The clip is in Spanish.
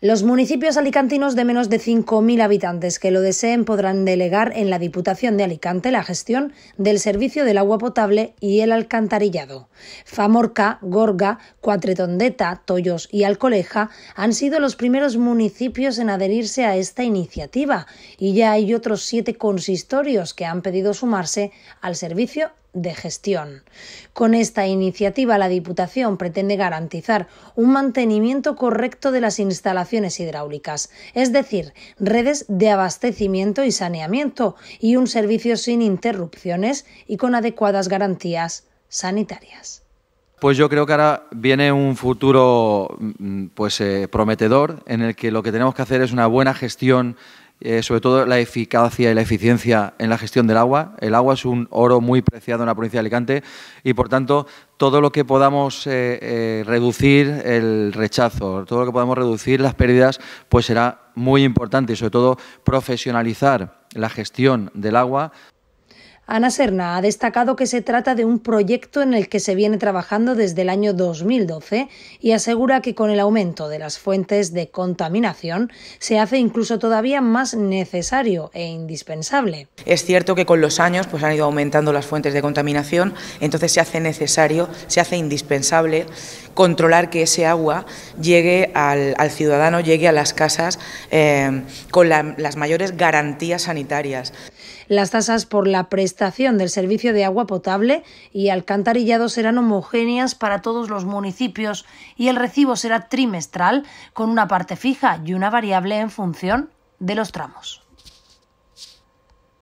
Los municipios alicantinos de menos de 5.000 habitantes que lo deseen podrán delegar en la Diputación de Alicante la gestión del servicio del agua potable y el alcantarillado. Famorca, Gorga, Cuatretondeta, Toyos y Alcoleja han sido los primeros municipios en adherirse a esta iniciativa y ya hay otros siete consistorios que han pedido sumarse al servicio de gestión. Con esta iniciativa, la Diputación pretende garantizar un mantenimiento correcto de las instalaciones hidráulicas, es decir, redes de abastecimiento y saneamiento y un servicio sin interrupciones y con adecuadas garantías sanitarias. Pues yo creo que ahora viene un futuro mm, pues, eh, prometedor en el que lo que tenemos que hacer es una buena gestión eh, sobre todo la eficacia y la eficiencia en la gestión del agua. El agua es un oro muy preciado en la provincia de Alicante y, por tanto, todo lo que podamos eh, eh, reducir el rechazo, todo lo que podamos reducir las pérdidas, pues será muy importante y, sobre todo, profesionalizar la gestión del agua. Ana Serna ha destacado que se trata de un proyecto en el que se viene trabajando desde el año 2012 y asegura que con el aumento de las fuentes de contaminación se hace incluso todavía más necesario e indispensable. Es cierto que con los años pues, han ido aumentando las fuentes de contaminación, entonces se hace necesario, se hace indispensable controlar que ese agua llegue al, ciudadano, llegue a las casas eh, con las mayores garantías sanitarias. Las tasas por la prestación del servicio de agua potable y alcantarillado serán homogéneas para todos los municipios y el recibo será trimestral con una parte fija y una variable en función de los tramos.